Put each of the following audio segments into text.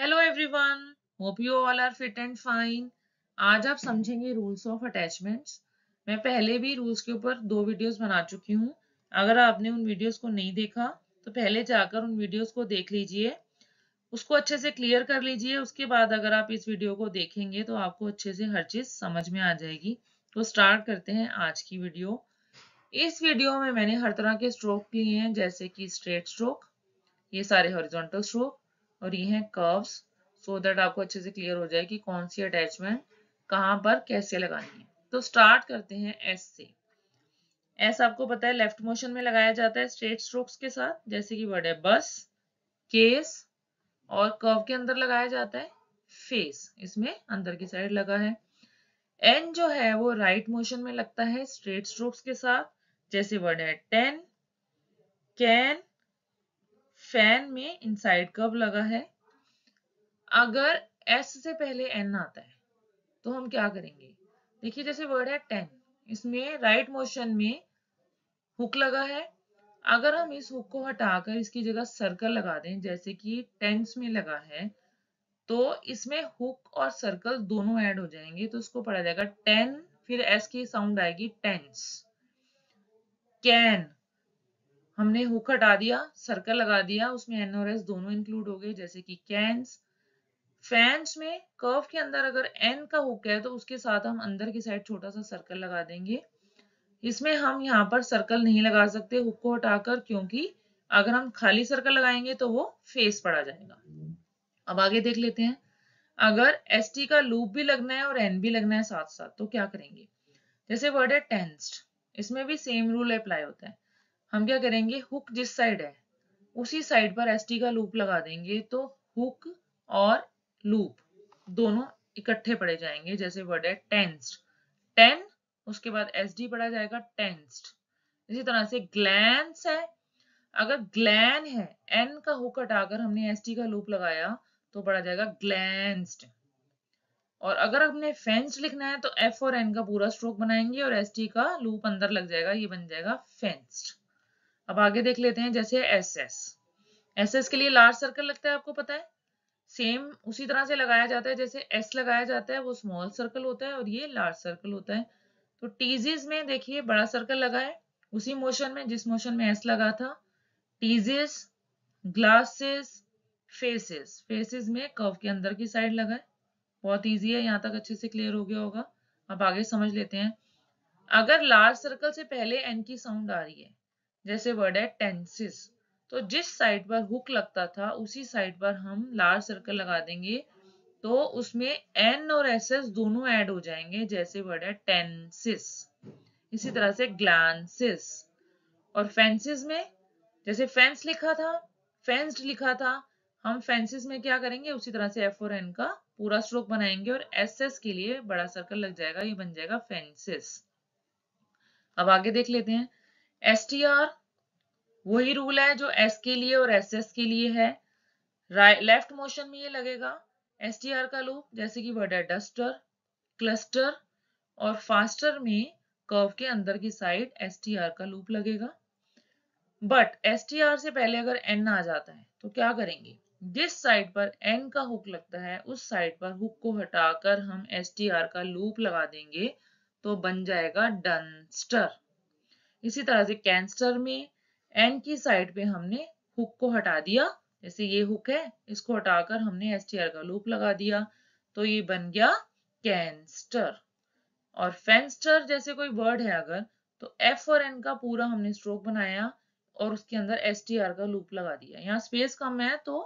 hello everyone hope you all are fit and fine आज आप समझेंगे रूल्स ऑफ अटैचमेंट्स मैं पहले भी रूल्स के ऊपर दो वीडियोस बना चुकी हूँ अगर आपने उन वीडियोस को नहीं देखा तो पहले जाकर उन वीडियोस को देख लीजिए उसको अच्छे से क्लियर कर लीजिए उसके बाद अगर आप इस वीडियो को देखेंगे तो आपको अच्छे से हर चीज़ समझ में आ जाएगी तो स्टार्ट करते हैं आज की वीडियो इस वीडियो में मैंने हर तरह के स्ट्रोक लिए हैं जैसे कि स्ट्रेट स्ट्रोक ये सारे हॉरिजॉन्टल स्ट्रोक और ये है कर्व्स सो दैट आपको अच्छे से क्लियर हो जाए कि कौन सी अटैचमेंट कहाँ पर कैसे लगानी है तो स्टार्ट करते हैं एस से एस आपको पता है लेफ्ट मोशन में लगाया जाता है स्ट्रेट स्ट्रोक्स के साथ जैसे कि वर्ड है बस केस और कर्व के अंदर लगाया जाता है फेस इसमें अंदर की साइड लगा है एन जो है वो राइट right मोशन में लगता है स्ट्रेट स्ट्रोक्स के साथ जैसे वर्ड है टेन कैन फैन में इनसाइड कर्व लगा है अगर एस से पहले एन आता है तो हम क्या करेंगे देखिए जैसे वर्ड है टेन इसमें राइट मोशन में हुक लगा है अगर हम इस हुक को हटाकर इसकी जगह सर्कल लगा दें जैसे कि टेंस में लगा है तो इसमें हुक और सर्कल दोनों ऐड हो जाएंगे तो उसको पढ़ा जाएगा टेन फिर एस की साउंड आएगी टेंस कैन हमने हुक हटा दिया सर्कल लगा दिया उसमें एन और एस दोनों इंक्लूड हो गए जैसे कि कैंस फैंस में कर्व के अंदर अगर एन का हुक है तो उसके साथ हम अंदर की साइड छोटा सा सर्कल लगा देंगे इसमें हम यहाँ पर सर्कल नहीं लगा सकते हुक को हटाकर क्योंकि अगर हम खाली सर्कल लगाएंगे तो वो फेस पड़ा जाएगा अब आगे देख लेते हैं अगर एस टी का लूप भी लगना है और एन भी लगना है साथ साथ तो क्या करेंगे जैसे वर्ड है टेंस्ड इसमें भी सेम रूल अप्लाई होता है हम क्या करेंगे हुक जिस साइड है उसी साइड पर एस टी का लूप लगा देंगे तो हुक और लूप दोनों इकट्ठे पड़े जाएंगे जैसे वर्ड है टेंस्ड टेन उसके बाद एस डी पढ़ा जाएगा टेंस्ड इसी तरह से ग्लैंस है अगर ग्लैन है एन का हुक हटाकर हमने एस टी का लूप लगाया तो पढ़ा जाएगा ग्लैंस्ड और अगर हमने फेंस्ड लिखना है तो एफ और एन का पूरा स्ट्रोक बनाएंगे और एस टी का लूप अंदर लग जाएगा ये बन जाएगा फेंस्ड अब आगे देख लेते हैं जैसे एस एस एस एस के लिए लार्ज सर्कल लगता है आपको पता है सेम उसी तरह से लगाया जाता है जैसे एस लगाया जाता है वो स्मॉल सर्कल होता है और ये लार्ज सर्कल होता है तो टीजेज में देखिए बड़ा सर्कल लगा है उसी मोशन में जिस मोशन में एस लगा था टीजेस ग्लासेस फेसेस फेसेस में कर्व के अंदर की साइड लगा है बहुत इजी है यहाँ तक अच्छे से क्लियर हो गया होगा अब आगे समझ लेते हैं अगर लार्ज सर्कल से पहले एन की साउंड आ रही है जैसे वर्ड है टेंसिस तो जिस साइड पर हुक लगता था उसी साइड पर हम लार्ज सर्कल लगा देंगे तो उसमें एन और एस एस दोनों ऐड हो जाएंगे जैसे वर्ड है टेंसिस इसी तरह से ग्लांसिस और फेंसिस में जैसे फेंस लिखा था फेंस्ड लिखा था हम फेंसिस में क्या करेंगे उसी तरह से एफ और एन का पूरा स्ट्रोक बनाएंगे और एस एस के लिए बड़ा सर्कल लग जाएगा ये बन जाएगा फेंसिस अब आगे देख लेते हैं एस टी आर वही रूल है जो एस के लिए और एस एस के लिए है लेफ्ट मोशन में ये लगेगा एस टी आर का लूप जैसे कि वर्ड है डस्टर क्लस्टर और फास्टर में कर्व के अंदर की साइड एस टी आर का लूप लगेगा बट एस टी आर से पहले अगर एन आ जाता है तो क्या करेंगे जिस साइड पर एन का हुक लगता है उस साइड पर हुक को हटाकर हम एस टी आर का लूप लगा देंगे तो बन जाएगा डनस्टर इसी तरह से कैंसर में एन की साइड पे हमने हुक को हटा दिया जैसे ये हुक है इसको हटाकर हमने एस का लूप लगा दिया तो ये बन गया कैंस्टर और फेंस्टर जैसे कोई वर्ड है अगर तो एफ और एन का पूरा हमने स्ट्रोक बनाया और उसके अंदर एस का लूप लगा दिया यहाँ स्पेस कम है तो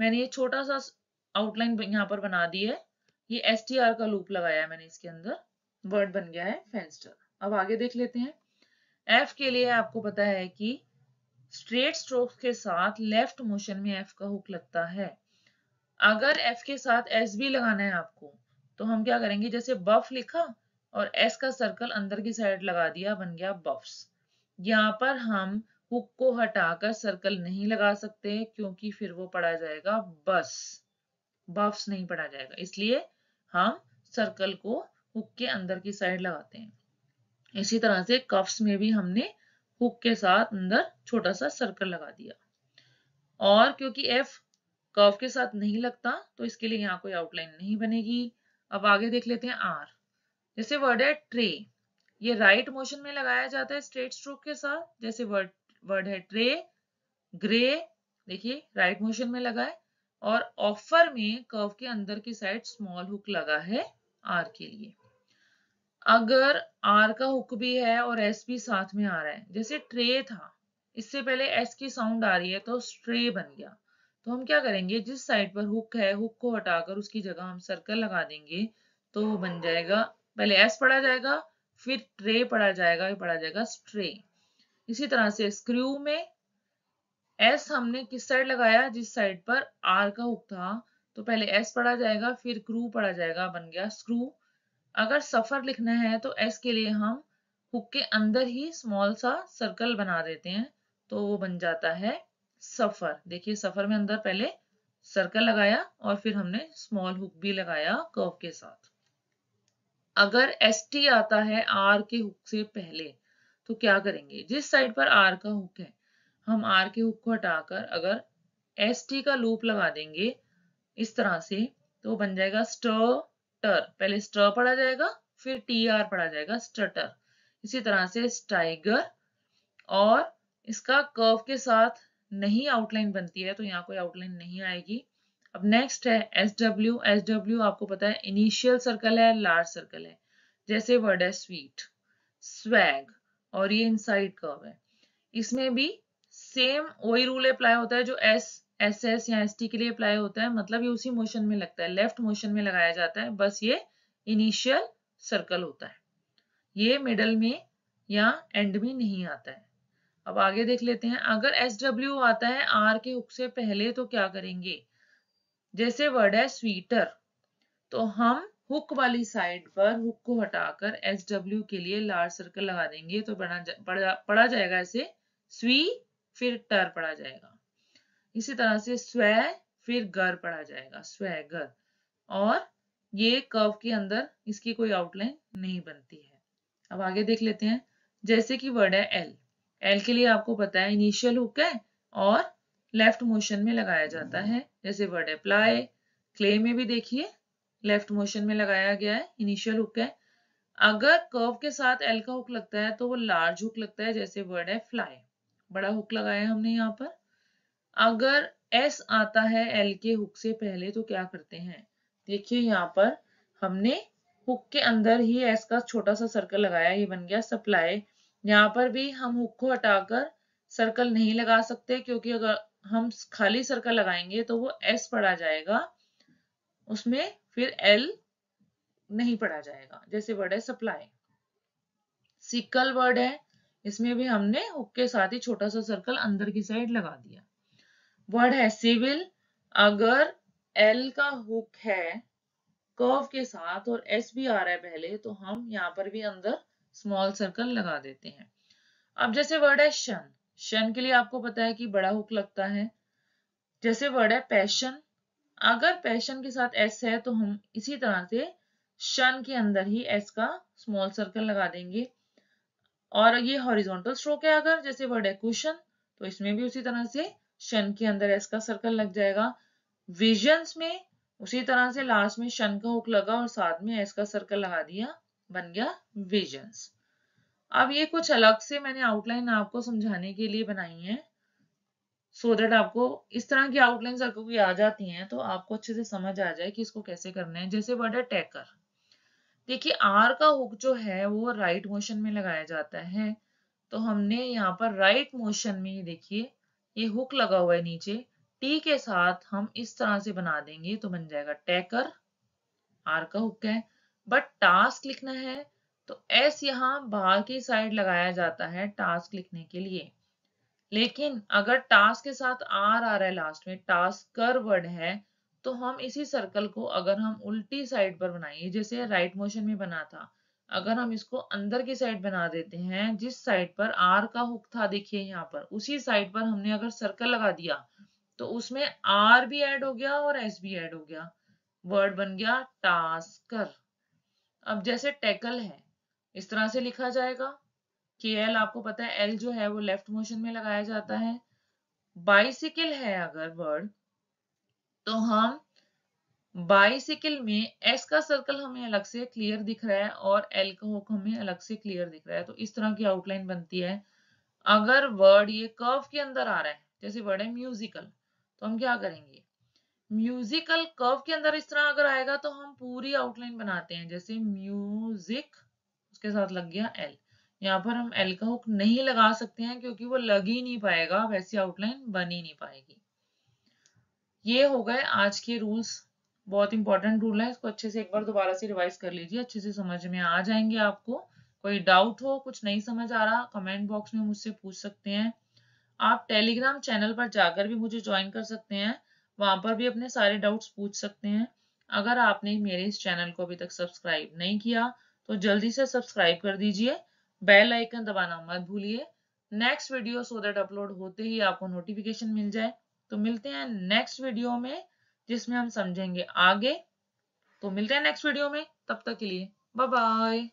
मैंने ये छोटा सा आउटलाइन यहाँ पर बना दी है ये एस का लूप लगाया मैंने इसके अंदर वर्ड बन गया है फेंस्टर अब आगे देख लेते हैं एफ के लिए आपको पता है कि स्ट्रेट स्ट्रोक के साथ लेफ्ट मोशन में एफ का हुक लगता है अगर एफ के साथ एस भी लगाना है आपको तो हम क्या करेंगे जैसे बफ लिखा और एस का सर्कल अंदर की साइड लगा दिया बन गया बफ्स यहाँ पर हम हुक को हटाकर सर्कल नहीं लगा सकते क्योंकि फिर वो पढ़ा जाएगा बस बफ्स नहीं पढ़ा जाएगा इसलिए हम सर्कल को हुक के अंदर की साइड लगाते हैं इसी तरह से कफ्स में भी हमने हुक के साथ अंदर छोटा सा सर्कल लगा दिया और क्योंकि एफ कर्व के साथ नहीं लगता तो इसके लिए यहाँ कोई आउटलाइन नहीं बनेगी अब आगे देख लेते हैं आर जैसे वर्ड है ट्रे ये राइट मोशन में लगाया जाता है स्ट्रेट स्ट्रोक के साथ जैसे वर्ड वर्ड है ट्रे ग्रे देखिए राइट मोशन में लगा है और ऑफर में कर्व के अंदर की साइड स्मॉल हुक लगा है आर के लिए अगर आर का हुक भी है और एस भी साथ में आ रहा है जैसे ट्रे था इससे पहले एस की साउंड आ रही है तो स्ट्रे बन गया तो हम क्या करेंगे जिस साइड पर हुक है हुक को हटाकर उसकी जगह हम सर्कल लगा देंगे तो वो बन जाएगा पहले एस पढ़ा जाएगा फिर ट्रे पढ़ा जाएगा ये पढ़ा जाएगा स्ट्रे इसी तरह से स्क्रू में एस हमने किस साइड लगाया जिस साइड पर आर का हुक था तो पहले एस पढ़ा जाएगा फिर क्रू पढ़ा जाएगा बन गया स्क्रू अगर सफ़र लिखना है तो एस के लिए हम हुक के अंदर ही स्मॉल सा सर्कल बना देते हैं तो वो बन जाता है सफ़र देखिए सफ़र में अंदर पहले सर्कल लगाया और फिर हमने स्मॉल हुक भी लगाया कर्व के साथ अगर एस टी आता है आर के हुक से पहले तो क्या करेंगे जिस साइड पर आर का हुक है हम आर के हुक को हटाकर अगर एस टी का लूप लगा देंगे इस तरह से तो बन जाएगा स्टर स्टर पहले स्टर पढ़ा जाएगा फिर टी आर पढ़ा जाएगा स्टर इसी तरह से स्टाइगर और इसका कर्व के साथ नहीं आउटलाइन बनती है तो यहाँ कोई आउटलाइन नहीं आएगी अब नेक्स्ट है एस डब्ल्यू एस डब्ल्यू आपको पता है इनिशियल सर्कल है लार्ज सर्कल है जैसे वर्ड है स्वीट स्वैग और ये इनसाइड कर्व है इसमें भी सेम वही रूल अप्लाई होता है जो एस एस एस या एस टी के लिए अप्लाई होता है मतलब ये उसी मोशन में लगता है लेफ्ट मोशन में लगाया जाता है बस ये इनिशियल सर्कल होता है ये मिडल में या एंड में नहीं आता है अब आगे देख लेते हैं अगर एस डब्ल्यू आता है आर के हुक से पहले तो क्या करेंगे जैसे वर्ड है स्वीटर तो हम हुक वाली साइड पर हुक को हटाकर एस डब्ल्यू के लिए लार्ज सर्कल लगा देंगे तो बना जा, पढ़ा, पढ़ा जाएगा ऐसे स्वी फिर टर पढ़ा जाएगा इसी तरह से स्व फिर गर पढ़ा जाएगा स्वैगर और ये कर्व के अंदर इसकी कोई आउटलाइन नहीं बनती है अब आगे देख लेते हैं जैसे कि वर्ड है एल एल के लिए आपको पता है इनिशियल हुक है और लेफ्ट मोशन में लगाया जाता है जैसे वर्ड है प्लाई क्ले में भी देखिए लेफ्ट मोशन में लगाया गया है इनिशियल हुक है अगर कर्व के साथ एल का हुक लगता है तो वो लार्ज हुक लगता है जैसे वर्ड है फ्लाई बड़ा हुक लगाया हमने यहाँ पर अगर एस आता है एल के हुक से पहले तो क्या करते हैं देखिए यहाँ पर हमने हुक के अंदर ही एस का छोटा सा सर्कल लगाया ये बन गया सप्लाई यहाँ पर भी हम हुक को हटाकर सर्कल नहीं लगा सकते क्योंकि अगर हम खाली सर्कल लगाएंगे तो वो एस पड़ा जाएगा उसमें फिर एल नहीं पड़ा जाएगा जैसे वर्ड है सप्लाई सिकल वर्ड है इसमें भी हमने हुक के साथ ही छोटा सा सर्कल अंदर की साइड लगा दिया वर्ड है सिविल अगर एल का हुक है कर्व के साथ और एस भी आ रहा है पहले तो हम यहाँ पर भी अंदर स्मॉल सर्कल लगा देते हैं अब जैसे वर्ड है शन शन के लिए आपको पता है कि बड़ा हुक लगता है जैसे वर्ड है पैशन अगर पैशन के साथ एस है तो हम इसी तरह से शन के अंदर ही एस का स्मॉल सर्कल लगा देंगे और ये हॉरिजॉन्टल स्ट्रोक है अगर जैसे वर्ड है क्वेश्चन तो इसमें भी उसी तरह से शन के अंदर एस का सर्कल लग जाएगा विजन्स में उसी तरह से लास्ट में शन का हुक लगा और साथ में एस का सर्कल लगा दिया बन गया विजन्स अब ये कुछ अलग से मैंने आउटलाइन आपको समझाने के लिए बनाई है सो so देट आपको इस तरह की आउटलाइन सर्कल की आ जाती हैं तो आपको अच्छे से समझ आ जाए कि इसको कैसे करना है जैसे वर्ड है टैकर देखिए आर का हुक जो है वो राइट मोशन में लगाया जाता है तो हमने यहाँ पर राइट मोशन में ही देखिए ये हुक लगा हुआ है नीचे टी के साथ हम इस तरह से बना देंगे तो बन जाएगा टैकर आर का हुक है बट टास्क लिखना है तो एस यहाँ बाहर की साइड लगाया जाता है टास्क लिखने के लिए लेकिन अगर टास्क के साथ आर आ रहा है लास्ट में टास्क कर वर्ड है तो हम इसी सर्कल को अगर हम उल्टी साइड पर बनाएंगे जैसे राइट मोशन में बना था अगर हम इसको अंदर की साइड बना देते हैं जिस साइड पर आर का हुक था देखिए यहाँ पर उसी साइड पर हमने अगर सर्कल लगा दिया तो उसमें आर भी ऐड हो गया और एस भी ऐड हो गया वर्ड बन गया टास्कर अब जैसे टैकल है इस तरह से लिखा जाएगा के एल आपको पता है एल जो है वो लेफ्ट मोशन में लगाया जाता है बाइसिकल है अगर वर्ड तो हम बाइसिकल में एस का सर्कल हमें अलग से क्लियर दिख रहा है और एल का हुक हमें अलग से क्लियर दिख रहा है तो इस तरह की आउटलाइन बनती है अगर वर्ड ये कर्व के अंदर आ रहा है जैसे वर्ड है म्यूजिकल तो हम क्या करेंगे म्यूजिकल कर्व के अंदर इस तरह अगर आएगा तो हम पूरी आउटलाइन बनाते हैं जैसे म्यूजिक उसके साथ लग गया एल यहाँ पर हम एल का हुक नहीं लगा सकते हैं क्योंकि वो लग ही नहीं पाएगा वैसी आउटलाइन बन ही नहीं पाएगी ये हो गए आज के रूल्स बहुत इंपॉर्टेंट रूल है इसको अच्छे से एक बार दोबारा से रिवाइज कर लीजिए अच्छे से समझ में आ जाएंगे आपको कोई डाउट हो कुछ नहीं समझ आ रहा कमेंट बॉक्स में मुझसे पूछ सकते हैं आप टेलीग्राम चैनल पर जाकर भी मुझे ज्वाइन कर सकते हैं वहां पर भी अपने सारे डाउट्स पूछ सकते हैं अगर आपने मेरे इस चैनल को अभी तक सब्सक्राइब नहीं किया तो जल्दी से सब्सक्राइब कर दीजिए बेल आइकन दबाना मत भूलिए next video so that upload होते ही आपको नोटिफिकेशन मिल जाए तो मिलते हैं नेक्स्ट वीडियो में जिसमें हम समझेंगे आगे तो मिलते हैं नेक्स्ट वीडियो में तब तक के लिए बाय बाय